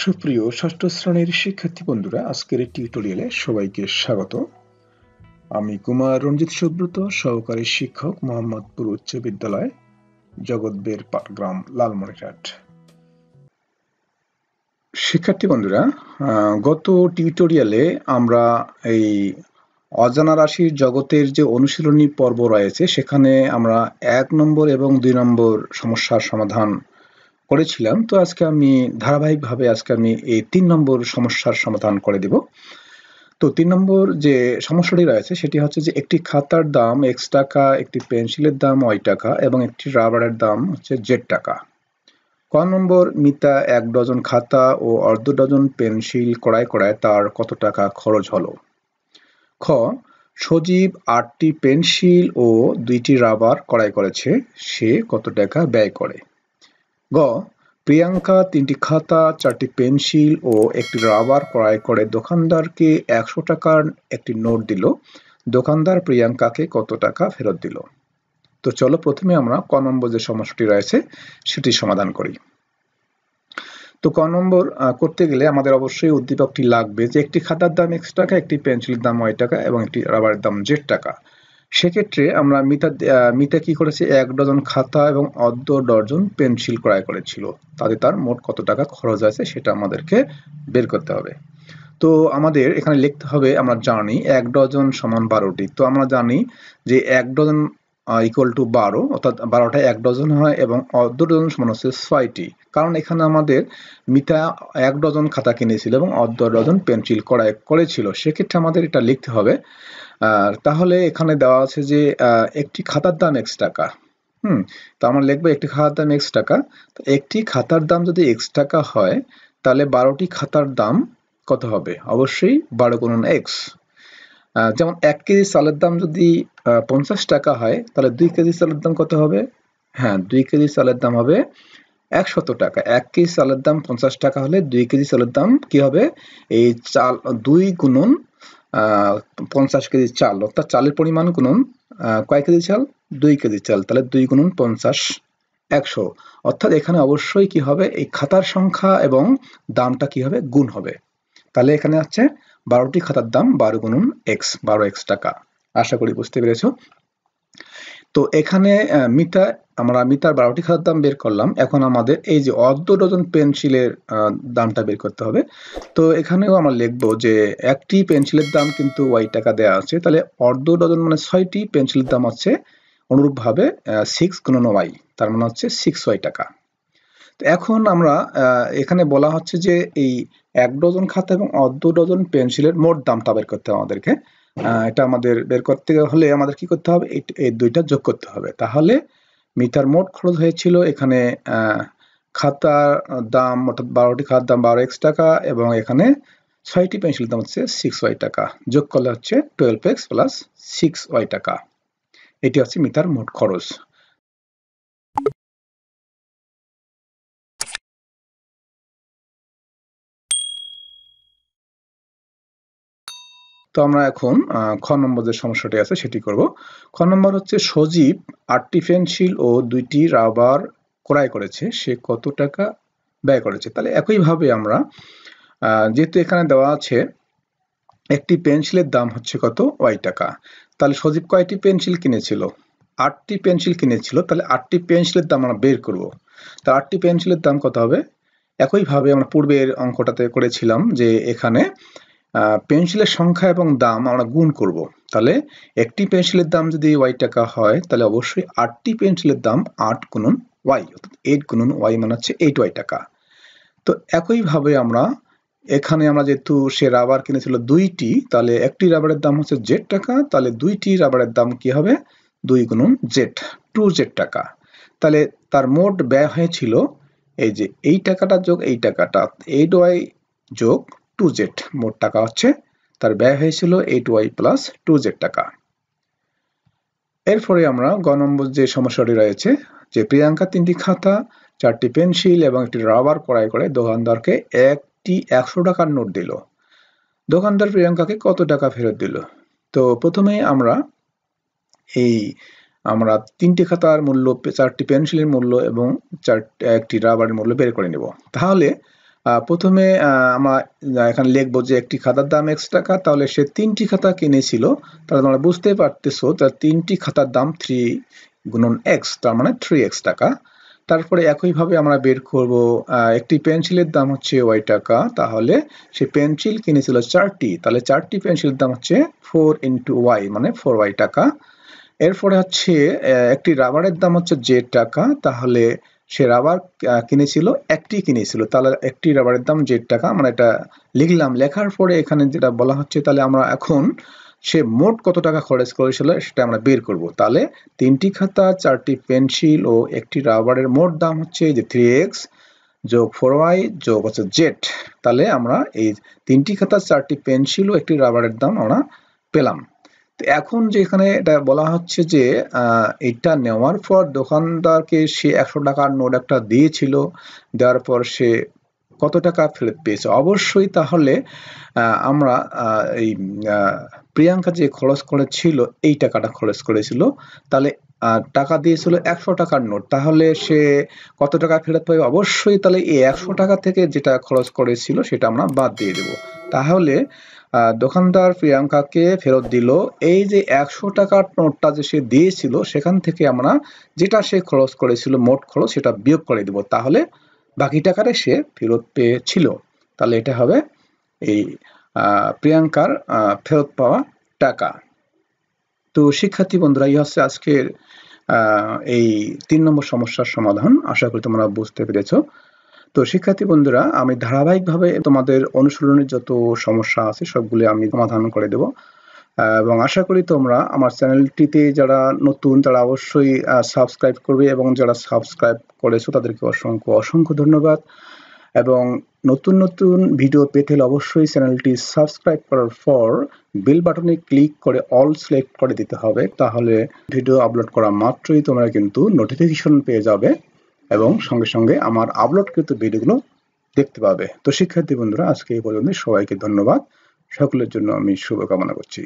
সুপ্রিয় ষষ্ঠ শ্রেণীর শিক্ষার্থী বন্ধুরা আজকের এই টিউটোরিয়ালে সবাইকে স্বাগত আমি কুমার রঞ্জিত সুব্রত সহকারী শিক্ষক মোহাম্মদপুর উচ্চ বিদ্যালয় জগৎবের পাটগ্রাম লালমনিরহাট শিক্ষার্থী বন্ধুরা গত টিউটোরিয়ালে আমরা এই অজানা রাশির জগতের যে অনুশীলনী পর্ব রয়েছে সেখানে আমরা এক নম্বর এবং দুই নম্বর সমস্যার সমাধান করেছিলাম তো আজকে আমি ধারাবাহিকভাবে আজকে আমি এই তিন নম্বর সমস্যার সমাধান করে দেব তো তিন নম্বর যে সমস্যাটি রয়েছে সেটি হচ্ছে যে একটি খাতার দাম এক্স টাকা একটি পেন্সিলের দাম ওয়াই টাকা এবং একটি রাবারের দাম হচ্ছে জেড টাকা ক নম্বর মিতা এক ডজন খাতা ও অর্ধ ডজন পেন্সিল কড়ায় কড়ায় তার কত টাকা খরচ হলো খ সজীব আটটি পেন্সিল ও দুইটি রাবার ক্রয় করেছে সে কত টাকা ব্যয় করে গ প্রিয়াঙ্কা তিনটি খাতা চারটি পেন্সিল ও একটি রাবার ক্রয় করে দোকানদারকে একশো টাকার একটি নোট দিল দোকানদার প্রিয়াঙ্কাকে কত টাকা ফেরত দিল তো চলো প্রথমে আমরা ক নম্বর যে সমস্যাটি রয়েছে সেটি সমাধান করি তো ক নম্বর করতে গেলে আমাদের অবশ্যই উদ্দীপকটি লাগবে যে একটি খাতার দাম এক্স টাকা একটি পেন্সিলের দাম ওয়াই টাকা এবং একটি রাবারের দাম জেড টাকা সেক্ষেত্রে আমরা মিতা মিতা কি করেছে এক ডজন খাতা এবং অর্ধ ডজন পেন্সিল ক্রয় করেছিল তাতে তার মোট কত টাকা খরচ আছে সেটা আমাদেরকে বের করতে হবে তো আমাদের এখানে লিখতে হবে আমরা জানি এক ডজন সমান বারোটি তো আমরা জানি যে এক ডজন ইকুয়াল টু বারো অর্থাৎ বারোটা এক ডজন হয় এবং অর্ধ ডজন সমান হচ্ছে ছয়টি কারণ এখানে আমাদের মিতা এক ডজন খাতা কিনেছিল এবং অর্ধ ডজন পেন্সিল ক্রয় করেছিল সেক্ষেত্রে আমাদের এটা লিখতে হবে তাহলে এখানে দেওয়া আছে যে একটি খাতার দাম এক্স টাকা হুম তো আমরা লিখবো একটি খাতার দাম এক্স টাকা তো একটি খাতার দাম যদি এক্স টাকা হয় তাহলে বারোটি খাতার দাম কত হবে অবশ্যই বারো গুণন এক্স যেমন এক কেজি চালের দাম যদি পঞ্চাশ টাকা হয় তাহলে দুই কেজি চালের দাম কত হবে হ্যাঁ দুই কেজি চালের দাম হবে একশত টাকা এক কেজি চালের দাম পঞ্চাশ টাকা হলে দুই কেজি চালের দাম কি হবে এই চাল দুই গুণন পঞ্চাশ কেজি চাল অর্থাৎ চালের পরিমাণ গুণুন কয় কেজি চাল দুই কেজি চাল তাহলে দুই গুণুন পঞ্চাশ একশো অর্থাৎ এখানে অবশ্যই কি হবে এই খাতার সংখ্যা এবং দামটা কি হবে গুণ হবে তাহলে এখানে হচ্ছে বারোটি খাতার দাম বারো গুণুন এক্স বারো এক্স টাকা আশা করি বুঝতে পেরেছো তো এখানে মিতা আমরা মিতার বারোটি খাতার দাম বের করলাম এখন আমাদের এই যে অর্ধ ডজন পেন্সিলের দামটা বের করতে হবে তো এখানেও আমরা লিখবো যে একটি পেন্সিলের দাম কিন্তু ওয়াই টাকা দেওয়া আছে তাহলে অর্ধ ডজন মানে ছয়টি পেন্সিলের দাম হচ্ছে অনুরূপভাবে সিক্স গুণন ওয়াই তার মানে হচ্ছে সিক্স ওয়াই টাকা তো এখন আমরা এখানে বলা হচ্ছে যে এই এক ডজন খাতা এবং অর্ধ ডজন পেন্সিলের মোট দামটা বের করতে হবে আমাদেরকে এটা আমাদের বের করতে হলে আমাদের কি করতে হবে এই দুইটা যোগ করতে হবে তাহলে মিটার মোট খরচ হয়েছিল এখানে খাতার দাম অর্থাৎ বারোটি খাতার দাম বারো এক্স টাকা এবং এখানে ছয়টি পেন্সিল দাম হচ্ছে সিক্স ওয়াই টাকা যোগ করলে হচ্ছে twelve X plus six Y টাকা এটি হচ্ছে মিটার মোট খরচ তো আমরা এখন খ নম্বর যে সমস্যাটি আছে সেটি করব খ নম্বর হচ্ছে সজীব আটটি পেন্সিল ও দুইটি রাবার ক্রয় করেছে সে কত টাকা ব্যয় করেছে তাহলে একইভাবে আমরা যেহেতু এখানে দেওয়া আছে একটি পেন্সিলের দাম হচ্ছে কত ওয়াই টাকা তাহলে সজীব কয়টি পেন্সিল কিনেছিল আটটি পেন্সিল কিনেছিল তাহলে আটটি পেন্সিলের দাম আমরা বের করব তা আটটি পেন্সিলের দাম কত হবে একইভাবে আমরা পূর্বের অঙ্কটাতে করেছিলাম যে এখানে পেন্সিলের সংখ্যা এবং দাম আমরা গুণ করব তাহলে একটি পেন্সিলের দাম যদি ওয়াই টাকা হয় তাহলে অবশ্যই আটটি পেন্সিলের দাম আট গুণন ওয়াই অর্থাৎ এইট গুণন ওয়াই মানে হচ্ছে এইট ওয়াই টাকা তো একইভাবে আমরা এখানে আমরা যেহেতু সে রাবার কিনেছিল দুইটি তাহলে একটি রাবারের দাম হচ্ছে জেড টাকা তাহলে দুইটি রাবারের দাম কি হবে দুই গুণন জেড টু জেড টাকা তাহলে তার মোট ব্যয় হয়েছিল এই যে এই টাকাটা যোগ এই টাকাটা এইট ওয়াই যোগ টু জেড মোট টাকা হচ্ছে তার ব্যয় হয়েছিল eight Y plus two Z টাকা এরপরে আমরা গ নম্বর যে সমস্যাটি রয়েছে যে প্রিয়াঙ্কা তিনটি খাতা চারটি পেন্সিল এবং একটি রাবার ক্রয় করে দোকানদারকে একটি একশো টাকার নোট দিল দোকানদার প্রিয়াঙ্কাকে কত টাকা ফেরত দিল তো প্রথমে আমরা এই আমরা তিনটি খাতার মূল্য চারটি পেন্সিলের মূল্য এবং চার একটি রাবারের মূল্য বের করে নেব তাহলে প্রথমে আমার এখানে লিখবো যে একটি খাতার দাম এক্স টাকা তাহলে সে তিনটি খাতা কিনেছিল তাহলে তোমরা বুঝতে পারতেছো তার তিনটি খাতার দাম থ্রি গুণন এক্স তার মানে থ্রি এক্স টাকা তারপরে একইভাবে আমরা বের করব একটি পেন্সিলের দাম হচ্ছে ওয়াই টাকা তাহলে সে পেন্সিল কিনেছিল চারটি তাহলে চারটি পেন্সিলের দাম হচ্ছে ফোর ইন্টু ওয়াই মানে ফোর ওয়াই টাকা এরপরে হচ্ছে একটি রাবারের দাম হচ্ছে জেড টাকা তাহলে সে রাবার কিনেছিল একটি কিনেছিল তাহলে একটি রাবারের দাম জেড টাকা আমরা এটা লিখলাম লেখার পরে এখানে যেটা বলা হচ্ছে তাহলে আমরা এখন সে মোট কত টাকা খরচ করেছিল সেটা আমরা বের করব তাহলে তিনটি খাতা চারটি পেন্সিল ও একটি রাবারের মোট দাম হচ্ছে যে থ্রি এক্স যোগ ফোর ওয়াই যোগ হচ্ছে জেড তাহলে আমরা এই তিনটি খাতা চারটি পেন্সিল ও একটি রাবারের দাম আমরা পেলাম তো এখন যেখানে এটা বলা হচ্ছে যে এটা নেওয়ার পর দোকানদারকে সে একশো টাকার নোট একটা দিয়েছিল দেওয়ার পর সে কত টাকা ফেরত পেয়েছে অবশ্যই তাহলে আমরা এই প্রিয়াঙ্কা যে খরচ করেছিল এই টাকাটা খরচ করেছিল তাহলে টাকা দিয়েছিল একশো টাকার নোট তাহলে সে কত টাকা ফেরত পাবে অবশ্যই তাহলে এই একশো টাকা থেকে যেটা খরচ করেছিল সেটা আমরা বাদ দিয়ে দেব তাহলে দোকানদার প্রিয়াঙ্কাকে ফেরত দিল এই যে একশো টাকার নোটটা যে সে দিয়েছিল সেখান থেকে আমরা যেটা সে খরচ করেছিল মোট খরচ সেটা বিয়োগ করে দিব তাহলে বাকি টাকাটা সে ফেরত পেয়েছিল তাহলে এটা হবে এই প্রিয়াঙ্কার ফেরত পাওয়া টাকা তো শিক্ষার্থী বন্ধুরা এই হচ্ছে আজকের এই তিন নম্বর সমস্যার সমাধান আশা করি তোমরা বুঝতে পেরেছো তো শিক্ষার্থী বন্ধুরা আমি ধারাবাহিকভাবে তোমাদের অনুশীলনের যত সমস্যা আছে সবগুলি আমি সমাধান করে দেব এবং আশা করি তোমরা আমার চ্যানেলটিতে যারা নতুন তারা অবশ্যই সাবস্ক্রাইব করবে এবং যারা সাবস্ক্রাইব করেছো তাদেরকে অসংখ্য অসংখ্য ধন্যবাদ এবং নতুন নতুন ভিডিও পেতে অবশ্যই চ্যানেলটি সাবস্ক্রাইব করার পর বেল বাটনে ক্লিক করে অল সিলেক্ট করে দিতে হবে তাহলে ভিডিও আপলোড করা মাত্রই তোমরা কিন্তু নোটিফিকেশন পেয়ে যাবে এবং সঙ্গে সঙ্গে আমার আপলোডকৃত ভিডিওগুলো দেখতে পাবে তো শিক্ষার্থী বন্ধুরা আজকে এই পর্যন্ত সবাইকে ধন্যবাদ সকলের জন্য আমি শুভকামনা করছি